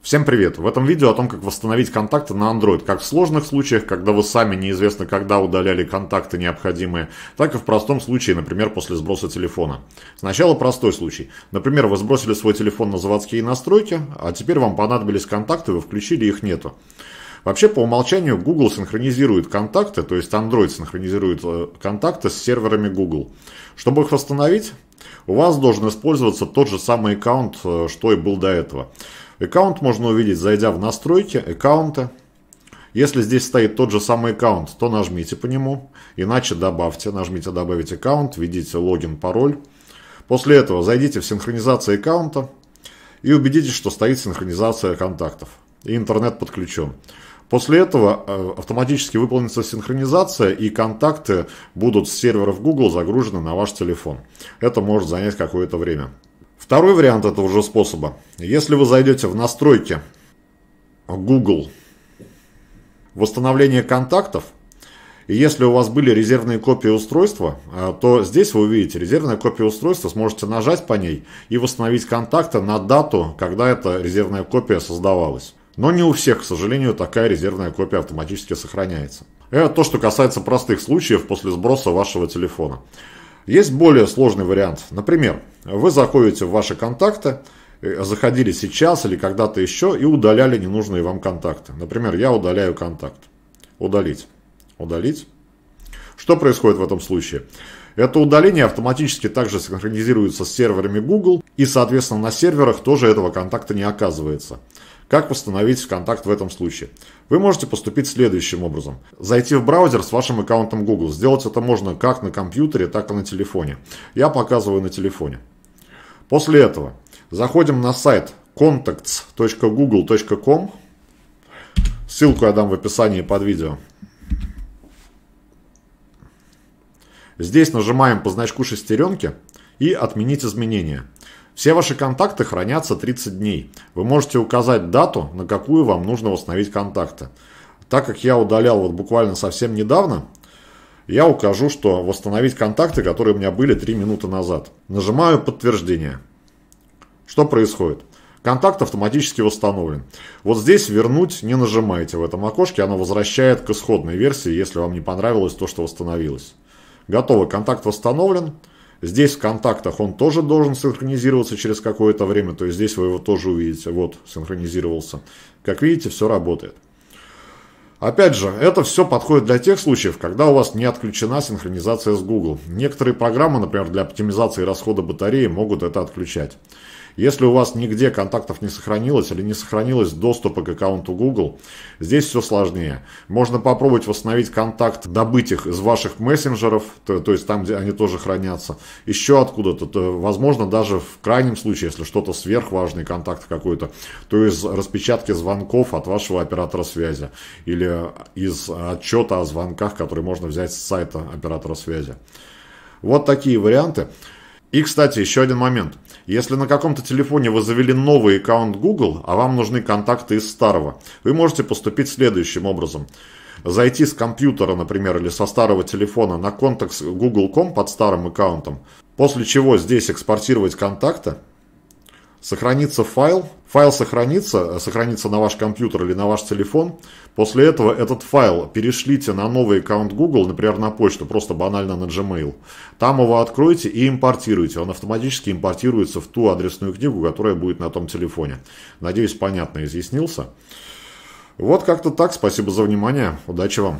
Всем привет! В этом видео о том, как восстановить контакты на Android, как в сложных случаях, когда вы сами неизвестно когда удаляли контакты необходимые, так и в простом случае, например, после сброса телефона. Сначала простой случай. Например, вы сбросили свой телефон на заводские настройки, а теперь вам понадобились контакты, вы включили, их нету. Вообще, по умолчанию, Google синхронизирует контакты, то есть Android синхронизирует э, контакты с серверами Google. Чтобы их восстановить, у вас должен использоваться тот же самый аккаунт, э, что и был до этого. Аккаунт можно увидеть, зайдя в настройки аккаунта. Если здесь стоит тот же самый аккаунт, то нажмите по нему. Иначе добавьте, нажмите «Добавить аккаунт», введите логин, пароль. После этого зайдите в синхронизацию аккаунта и убедитесь, что стоит синхронизация контактов. И интернет подключен. После этого э, автоматически выполнится синхронизация и контакты будут с серверов Google загружены на ваш телефон. Это может занять какое-то время. Второй вариант этого же способа. Если вы зайдете в настройки Google восстановление контактов, и если у вас были резервные копии устройства, э, то здесь вы увидите резервная копия устройства, сможете нажать по ней и восстановить контакты на дату, когда эта резервная копия создавалась. Но не у всех, к сожалению, такая резервная копия автоматически сохраняется. Это то, что касается простых случаев после сброса вашего телефона. Есть более сложный вариант. Например, вы заходите в ваши контакты, э, заходили сейчас или когда-то еще и удаляли ненужные вам контакты. Например, я удаляю контакт. Удалить. Удалить. Что происходит в этом случае? Это удаление автоматически также синхронизируется с серверами Google и, соответственно, на серверах тоже этого контакта не оказывается. Как восстановить контакт в этом случае? Вы можете поступить следующим образом. Зайти в браузер с вашим аккаунтом Google. Сделать это можно как на компьютере, так и на телефоне. Я показываю на телефоне. После этого заходим на сайт contacts.google.com. Ссылку я дам в описании под видео. Здесь нажимаем по значку шестеренки – и «Отменить изменения». Все ваши контакты хранятся 30 дней. Вы можете указать дату, на какую вам нужно восстановить контакты. Так как я удалял вот буквально совсем недавно, я укажу, что восстановить контакты, которые у меня были 3 минуты назад. Нажимаю «Подтверждение». Что происходит? Контакт автоматически восстановлен. Вот здесь «Вернуть» не нажимаете в этом окошке, оно возвращает к исходной версии, если вам не понравилось то, что восстановилось. Готово, контакт восстановлен. Здесь в контактах он тоже должен синхронизироваться через какое-то время, то есть здесь вы его тоже увидите. Вот, синхронизировался. Как видите, все работает. Опять же, это все подходит для тех случаев, когда у вас не отключена синхронизация с Google. Некоторые программы, например, для оптимизации расхода батареи могут это отключать. Если у вас нигде контактов не сохранилось или не сохранилось доступа к аккаунту Google, здесь все сложнее. Можно попробовать восстановить контакт, добыть их из ваших мессенджеров, то, то есть там, где они тоже хранятся, еще откуда-то. Возможно, даже в крайнем случае, если что-то сверхважный контакт какой-то, то из распечатки звонков от вашего оператора связи или из отчета о звонках, который можно взять с сайта оператора связи. Вот такие варианты. И, кстати, еще один момент. Если на каком-то телефоне вы завели новый аккаунт Google, а вам нужны контакты из старого, вы можете поступить следующим образом. Зайти с компьютера, например, или со старого телефона на контакт с Google.com под старым аккаунтом, после чего здесь экспортировать контакты, сохранится файл, файл сохранится, э, сохранится на ваш компьютер или на ваш телефон. После этого этот файл перешлите на новый аккаунт Google, например, на почту, просто банально на Gmail. Там его откроете и импортируйте. Он автоматически импортируется в ту адресную книгу, которая будет на том телефоне. Надеюсь, понятно изъяснился. Вот как-то так. Спасибо за внимание. Удачи вам.